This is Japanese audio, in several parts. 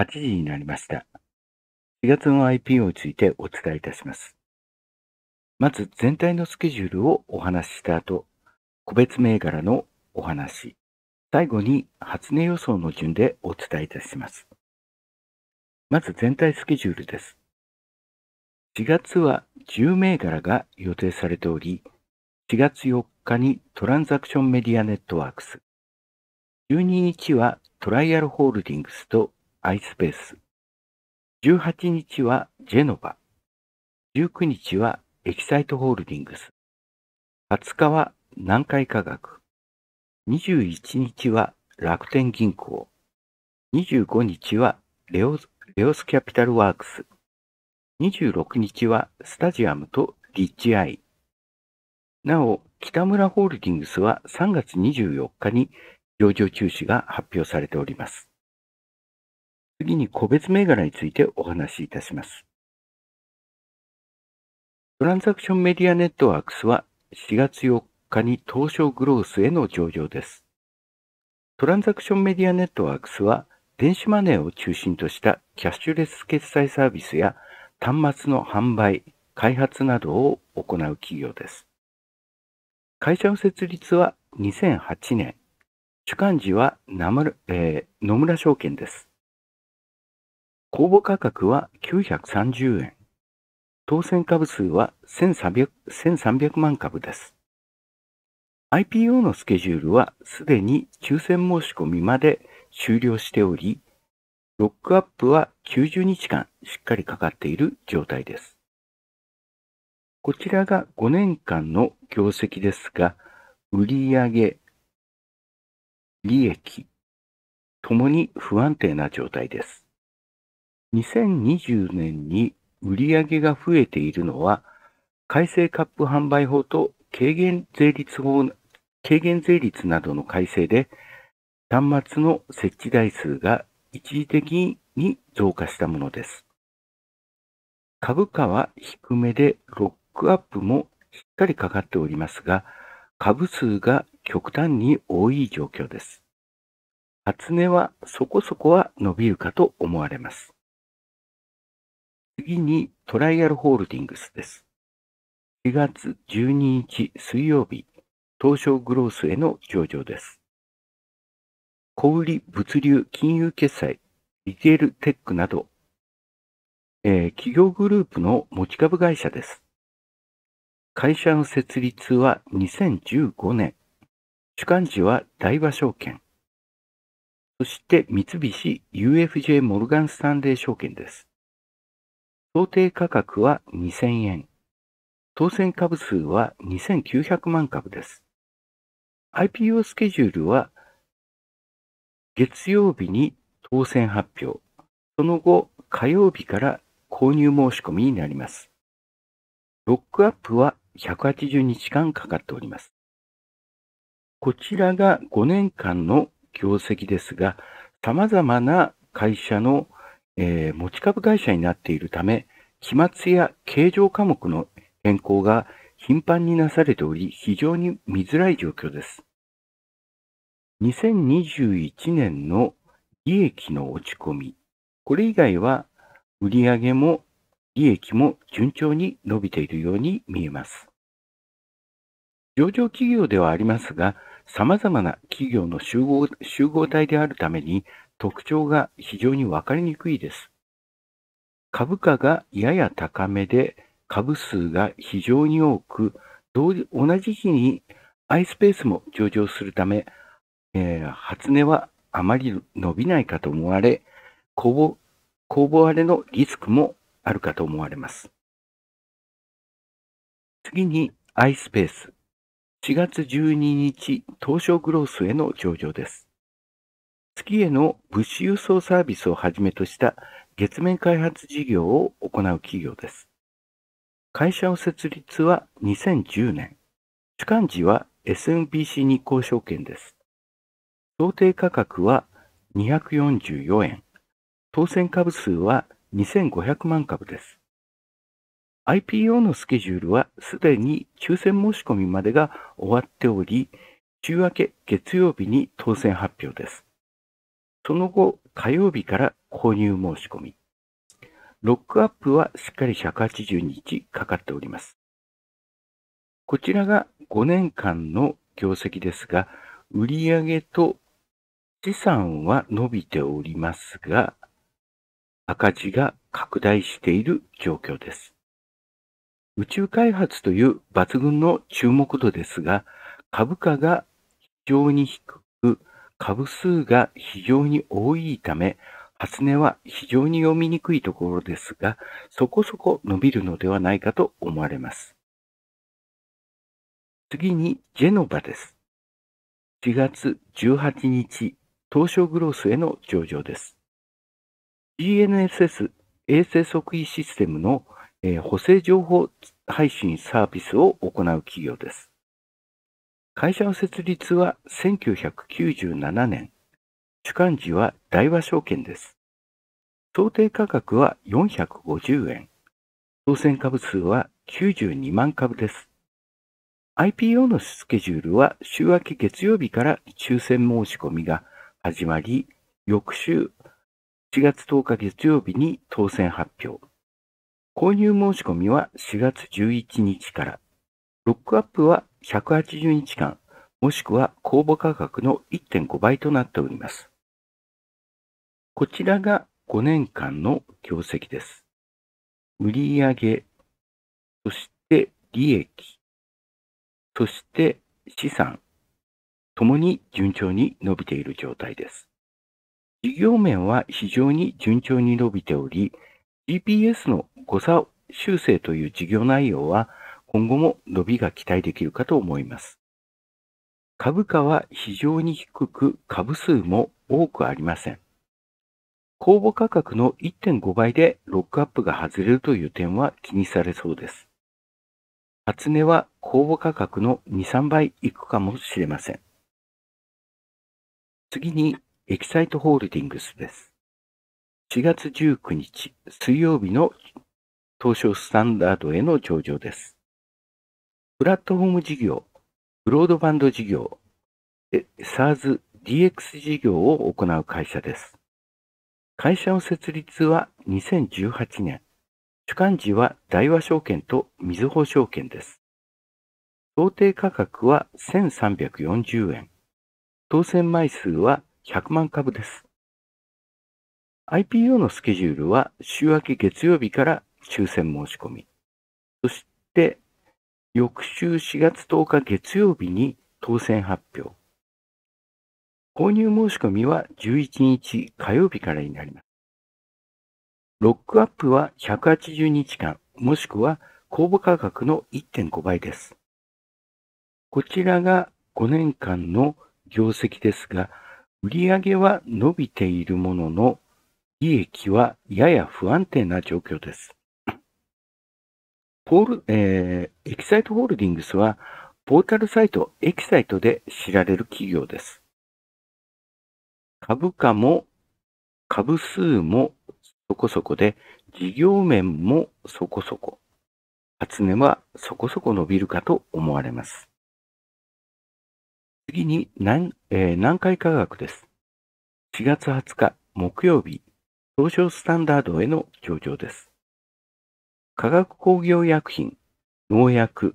8時になりました。4月の IPO についてお伝えいたします。まず全体のスケジュールをお話しした後、個別銘柄のお話、最後に初値予想の順でお伝えいたします。まず全体スケジュールです。4月は10銘柄が予定されており、4月4日にトランザクションメディアネットワークス、12日はトライアルホールディングスとアイスペース。18日はジェノバ。19日はエキサイトホールディングス。20日は南海科学。21日は楽天銀行。25日はレオスレオスキャピタルワークス。26日はスタジアムとリッチアイ。なお、北村ホールディングスは3月24日に上場中止が発表されております。次に個別銘柄についてお話しいたします。トランザクションメディアネットワークスは4月4日に東証グロースへの上場です。トランザクションメディアネットワークスは電子マネーを中心としたキャッシュレス決済サービスや端末の販売、開発などを行う企業です。会社の設立は2008年、主幹事は、えー、野村証券です。公募価格は930円。当選株数は 1300, 1300万株です。IPO のスケジュールはすでに抽選申し込みまで終了しており、ロックアップは90日間しっかりかかっている状態です。こちらが5年間の業績ですが、売上、利益、ともに不安定な状態です。2020年に売り上げが増えているのは、改正カップ販売法と軽減税率法、軽減税率などの改正で、端末の設置台数が一時的に増加したものです。株価は低めでロックアップもしっかりかかっておりますが、株数が極端に多い状況です。初値はそこそこは伸びるかと思われます。次にトライアルホールディングスです。4月12日水曜日、東証グロースへの上場です。小売物流金融決済、リテールテックなど、えー、企業グループの持ち株会社です。会社の設立は2015年。主幹事は大和証券。そして三菱 UFJ モルガンスタンレー証券です。想定価格は2000円。当選株数は2900万株です。IPO スケジュールは月曜日に当選発表、その後火曜日から購入申し込みになります。ロックアップは180日間かかっております。こちらが5年間の業績ですが、様々な会社のえー、持ち株会社になっているため、期末や形状科目の変更が頻繁になされており、非常に見づらい状況です。2021年の利益の落ち込み、これ以外は売上も利益も順調に伸びているように見えます。上場企業ではありますが、様々な企業の集合集合体であるために特徴が非常にわかりにくいです。株価がやや高めで株数が非常に多く、同じ日に iSpace も上場するため、えー、初値はあまり伸びないかと思われ、公募荒れのリスクもあるかと思われます。次に iSpace。4月12日、東証グロースへの上場です。月への物資輸送サービスをはじめとした月面開発事業を行う企業です。会社の設立は2010年。主幹事は SMBC 日興証券です。想定価格は244円。当選株数は2500万株です。IPO のスケジュールはすでに抽選申し込みまでが終わっており、週明け月曜日に当選発表です。その後、火曜日から購入申し込み。ロックアップはしっかり180日かかっております。こちらが5年間の業績ですが、売上と資産は伸びておりますが、赤字が拡大している状況です。宇宙開発という抜群の注目度ですが、株価が非常に低株数が非常に多いため、初音は非常に読みにくいところですが、そこそこ伸びるのではないかと思われます。次に、ジェノバです。4月18日、東証グロースへの上場です。GNSS 衛星測位システムの、えー、補正情報配信サービスを行う企業です。会社の設立は1997年。主幹事は大和証券です。想定価格は450円。当選株数は92万株です。IPO のスケジュールは週明け月曜日から抽選申し込みが始まり、翌週4月10日月曜日に当選発表。購入申し込みは4月11日から。ロックアップは180日間、もしくは公募価格の1.5倍となっております。こちらが5年間の業績です。売上、そして利益、そして資産、ともに順調に伸びている状態です。事業面は非常に順調に伸びており、GPS の誤差修正という事業内容は今後も伸びが期待できるかと思います。株価は非常に低く株数も多くありません。公募価格の1.5倍でロックアップが外れるという点は気にされそうです。初値は公募価格の2、3倍いくかもしれません。次にエキサイトホールディングスです。4月19日水曜日の東証スタンダードへの上場です。プラットフォーム事業、ブロードバンド事業、SARS DX 事業を行う会社です。会社の設立は2018年、主幹事は大和証券とみずほ証券です。想定価格は1340円。当選枚数は100万株です。IPO のスケジュールは週明け月曜日から抽選申し込み。そして翌週4月10日月曜日に当選発表。購入申し込みは11日火曜日からになります。ロックアップは180日間、もしくは公募価格の1.5倍です。こちらが5年間の業績ですが、売上は伸びているものの、利益はやや不安定な状況です。ホール、えー、エキサイトホールディングスは、ポータルサイト、エキサイトで知られる企業です。株価も、株数もそこそこで、事業面もそこそこ。発値はそこそこ伸びるかと思われます。次に南、えー、南海科学です。4月20日木曜日、東証スタンダードへの上場です。化学工業薬品、農薬、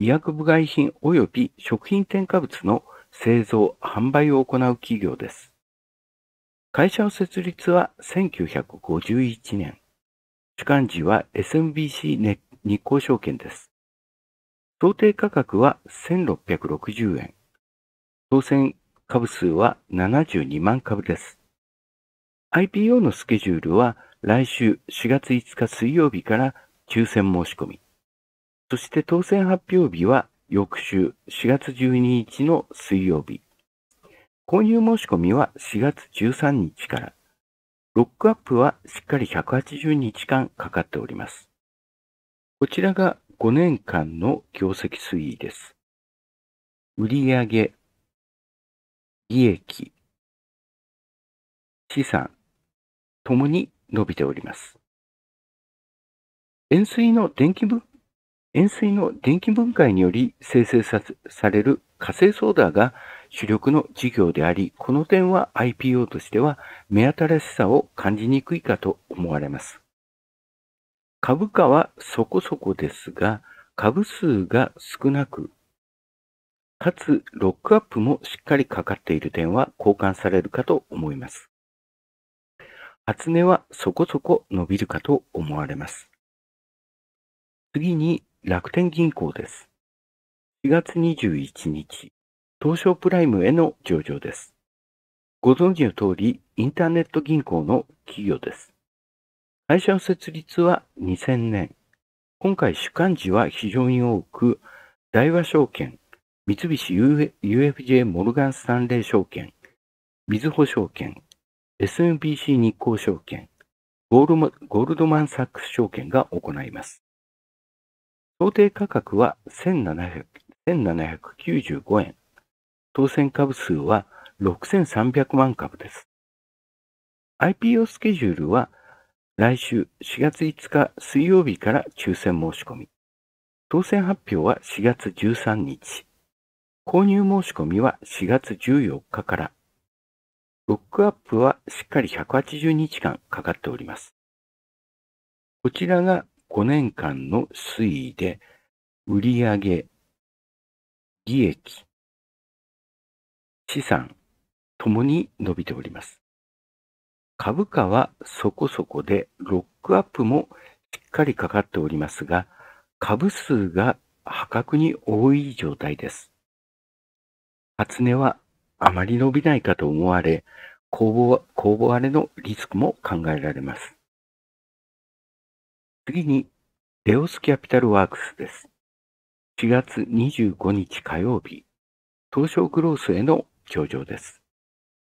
医薬部外品及び食品添加物の製造・販売を行う企業です。会社の設立は1951年。主幹事は SMBC 日興証券です。想定価格は1660円。当選株数は72万株です。IPO のスケジュールは来週4月5日水曜日から抽選申し込み。そして当選発表日は翌週4月12日の水曜日。購入申し込みは4月13日から。ロックアップはしっかり180日間かかっております。こちらが5年間の業績推移です。売上、利益、資産、ともに伸びております。塩水の電気分、塩水の電気分解により生成される火星ソーダが主力の事業であり、この点は IPO としては目新しさを感じにくいかと思われます。株価はそこそこですが、株数が少なく、かつロックアップもしっかりかかっている点は交換されるかと思います。初値はそこそこ伸びるかと思われます。次に楽天銀行です。4月21日、東証プライムへの上場です。ご存知の通り、インターネット銀行の企業です。会社の設立は2000年。今回主幹事は非常に多く、大和証券、三菱 UFJ モルガンスタンレー証券、みずほ証券、SMBC 日興証券ゴール、ゴールドマンサックス証券が行います。想定価格は1 7 9 5円。当選株数は6300万株です。IPO スケジュールは来週4月5日水曜日から抽選申し込み。当選発表は4月13日。購入申し込みは4月14日から。ロックアップはしっかり180日間かかっております。こちらが5年間の推移で、売上、利益、資産ともに伸びております。株価はそこそこで、ロックアップもしっかりかかっておりますが、株数が破格に多い状態です。初値はあまり伸びないかと思われ、公募荒れのリスクも考えられます。次に、レオスキャピタルワークスです。4月25日火曜日、東証グロースへの上場です。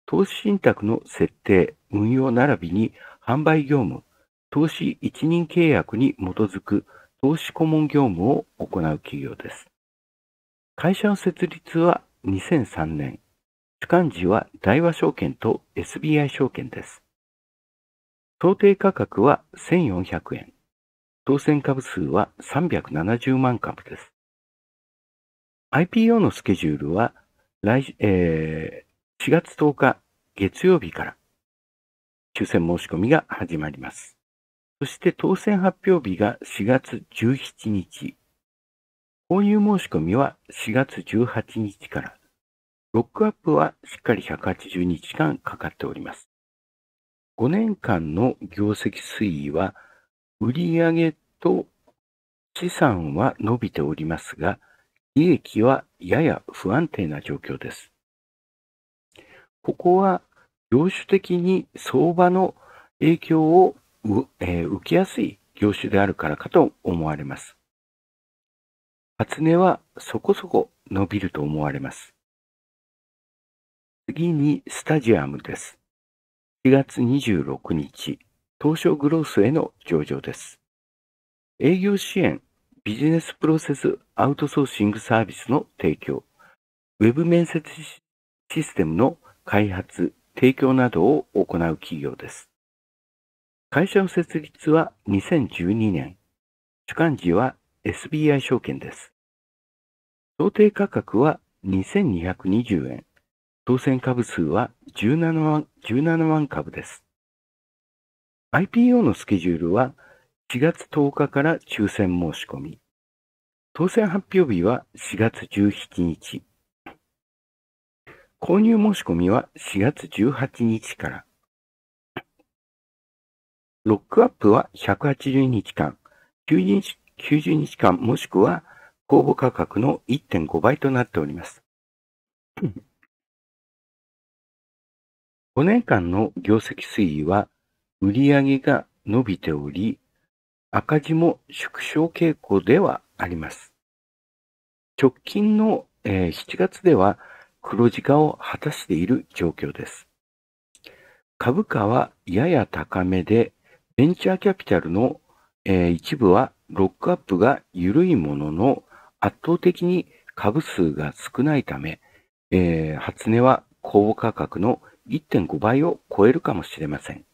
投資信託の設定、運用並びに販売業務、投資一任契約に基づく投資顧問業務を行う企業です。会社の設立は2003年、主幹事は大和証券と SBI 証券です。想定価格は1400円。当選株数は370万株です。IPO のスケジュールは来、えー、4月10日月曜日から抽選申し込みが始まります。そして当選発表日が4月17日。購入申し込みは4月18日から。ロックアップはしっかり180日間かかっております。5年間の業績推移は売上と資産は伸びておりますが、利益はやや不安定な状況です。ここは業種的に相場の影響を、えー、受けやすい業種であるからかと思われます。初値はそこそこ伸びると思われます。次にスタジアムです。4月26日。東証グロースへの上場です。営業支援、ビジネスプロセスアウトソーシングサービスの提供、ウェブ面接システムの開発、提供などを行う企業です。会社の設立は2012年、主幹事は SBI 証券です。想定価格は2220円、当選株数は17万 ,17 万株です。IPO のスケジュールは4月10日から抽選申し込み。当選発表日は4月17日。購入申し込みは4月18日から。ロックアップは180日間、90日 ,90 日間もしくは公募価格の1.5倍となっております。5 年間の業績推移は売上が伸びており、赤字も縮小傾向ではあります。直近の7月では黒字化を果たしている状況です。株価はやや高めで、ベンチャーキャピタルの一部はロックアップが緩いものの圧倒的に株数が少ないため、えー、初値は公募価格の1.5倍を超えるかもしれません。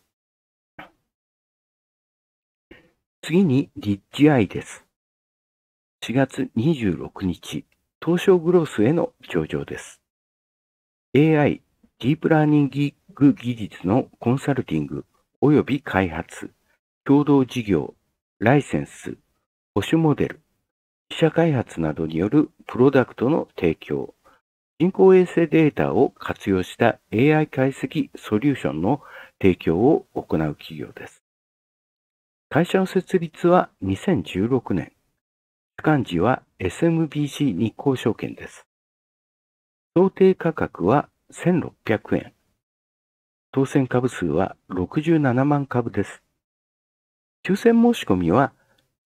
次に立アイです。4月26日、東証グロースへの上場です。AI、ディープラーニング技術のコンサルティング及び開発、共同事業、ライセンス、保守モデル、自社開発などによるプロダクトの提供、人工衛星データを活用した AI 解析ソリューションの提供を行う企業です。会社の設立は2016年。主幹事は SMBC 日興証券です。想定価格は1600円。当選株数は67万株です。抽選申し込みは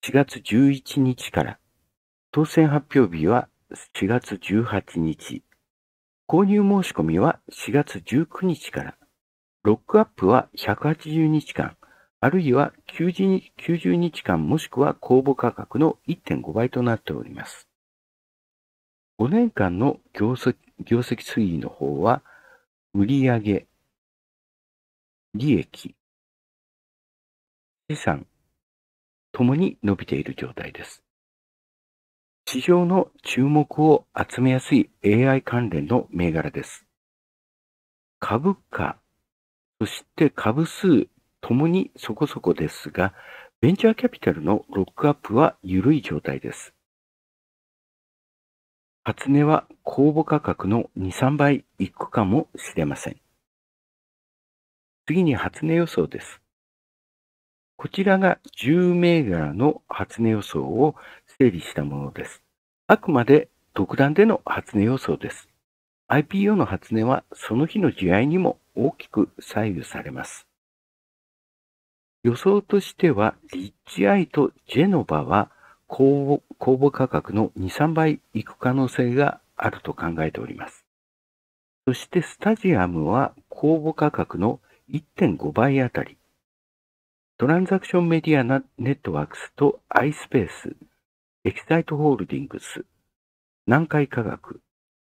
4月11日から、当選発表日は4月18日、購入申し込みは4月19日から、ロックアップは180日間、あるいは90日間もしくは公募価格の1.5倍となっております。5年間の業績推移の方は、売上、利益、資産、ともに伸びている状態です。市場の注目を集めやすい AI 関連の銘柄です。株価、そして株数ともにそこそこですが、ベンチャーキャピタルのロックアップは緩い状態です。初値は公募価格の2、3倍いくかもしれません。次に初値予想です。こちらが10銘柄の初値予想を整理したものです。あくまで独断での発値予想です。IPO の発値はその日の試合にも大きく左右されます。予想としては、リッチアイとジェノバは公募価格の2、3倍いく可能性があると考えております。そしてスタジアムは公募価格の1.5倍あたり。トランザクションメディアネットワークスと iSpace、エキサイトホールディングス、南海科学、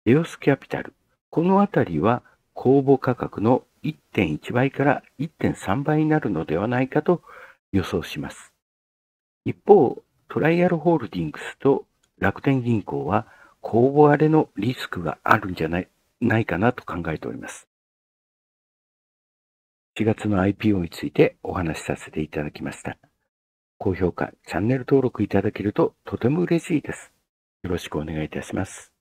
エオスキャピタル、このあたりは公募価格の1.1倍から1.3倍になるのではないかと予想します。一方、トライアルホールディングスと楽天銀行は公募荒れのリスクがあるんじゃないないかなと考えております。4月の IPO についてお話しさせていただきました。高評価、チャンネル登録いただけるととても嬉しいです。よろしくお願いいたします。